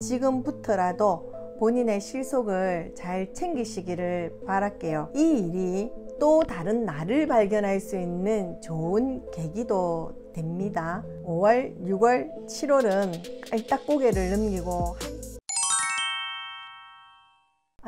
지금부터라도 본인의 실속을 잘 챙기시기를 바랄게요. 이 일이 또 다른 나를 발견할 수 있는 좋은 계기도 됩니다. 5월, 6월, 7월은 깔딱 고개를 넘기고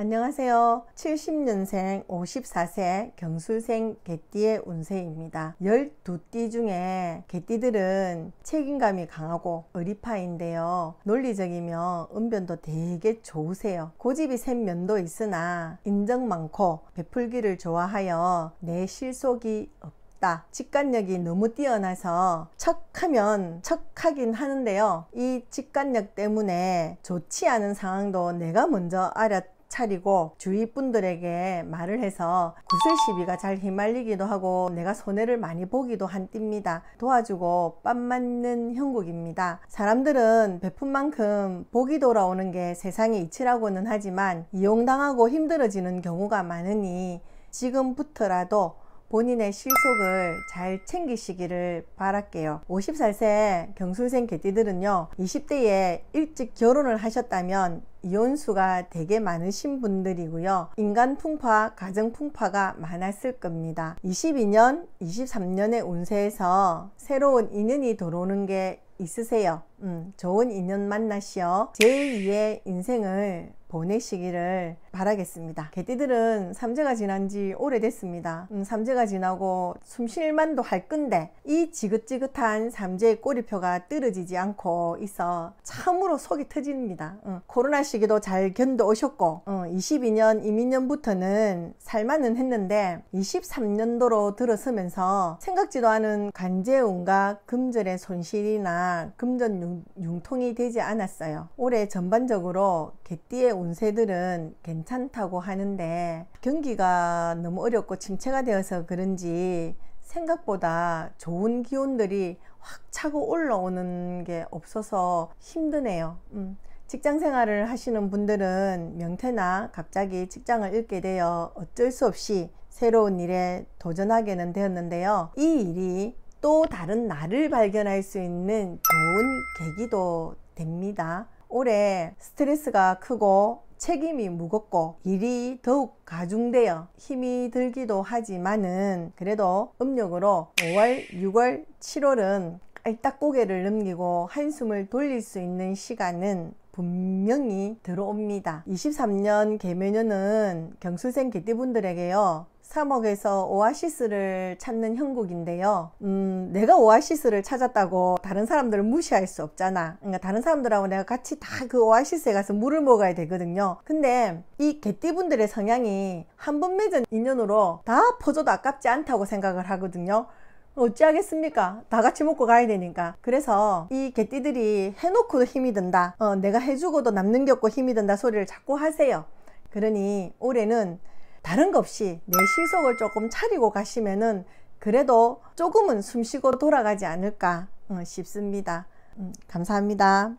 안녕하세요. 70년생 54세 경술생 개띠의 운세입니다. 12띠 중에 개띠들은 책임감이 강하고 의리파인데요. 논리적이며 음변도 되게 좋으세요. 고집이 센 면도 있으나 인정 많고 베풀기를 좋아하여 내 실속이 없 직관력이 너무 뛰어나서 척하면 척하긴 하는데요. 이 직관력 때문에 좋지 않은 상황도 내가 먼저 알았 차리고 주위 분들에게 말을 해서 구슬 시비가 잘 휘말리기도 하고 내가 손해를 많이 보기도 한 띠입니다. 도와주고 빰 맞는 형국입니다. 사람들은 베푼 만큼 복이 돌아오는 게 세상의 이치라고는 하지만 이용당하고 힘들어지는 경우가 많으니 지금부터라도 본인의 실속을 잘 챙기시기를 바랄게요. 50살세 경술생 개띠들은요. 20대에 일찍 결혼을 하셨다면 이혼수가 되게 많으신 분들이고요. 인간 풍파, 가정 풍파가 많았을 겁니다. 22년, 23년의 운세에서 새로운 인연이 들어오는 게 있으세요. 음, 좋은 인연 만나시오. 제2의 인생을 보내시기를 바라겠습니다. 개띠들은 삼재가 지난 지 오래됐습니다. 음, 삼재가 지나고 숨 쉴만도 할 건데 이 지긋지긋한 삼재의 꼬리표가 떨어지지 않고 있어 참으로 속이 터집니다. 음, 코로나 시기도 잘 견뎌오셨고 음, 어, 22년 이민년부터는 살만은 했는데 23년도로 들어서면서 생각지도 않은 간제운과 금전의 손실이나 금전 융통이 되지 않았어요. 올해 전반적으로 개띠의 운세들은 괜찮다고 하는데 경기가 너무 어렵고 침체가 되어서 그런지 생각보다 좋은 기운들이 확 차고 올라오는 게 없어서 힘드네요. 음. 직장 생활을 하시는 분들은 명태나 갑자기 직장을 잃게 되어 어쩔 수 없이 새로운 일에 도전하게는 되었는데요. 이 일이 또 다른 나를 발견할 수 있는 좋은 계기도 됩니다. 올해 스트레스가 크고 책임이 무겁고 일이 더욱 가중되어 힘이 들기도 하지만은 그래도 음력으로 5월, 6월, 7월은 딱 고개를 넘기고 한숨을 돌릴 수 있는 시간은 분명히 들어옵니다. 23년 개면년은 경술생 개띠분들에게요 3억에서 오아시스를 찾는 형국인데요. 음, 내가 오아시스를 찾았다고 다른 사람들을 무시할 수 없잖아. 그러니까 다른 사람들하고 내가 같이 다 그 오아시스에 가서 물을 먹어야 되거든요. 근데 이 개띠분들의 성향이 한 번 맺은 인연으로 다 퍼져도 아깝지 않다고 생각을 하거든요. 어찌하겠습니까? 다 같이 먹고 가야 되니까. 그래서 이 개띠들이 해놓고도 힘이 든다. 어, 내가 해주고도 남는 게 없고 힘이 든다 소리를 자꾸 하세요. 그러니 올해는 다른 것 없이 내 실속을 조금 차리고 가시면은 그래도 조금은 숨쉬고 돌아가지 않을까 어, 싶습니다. 음, 감사합니다.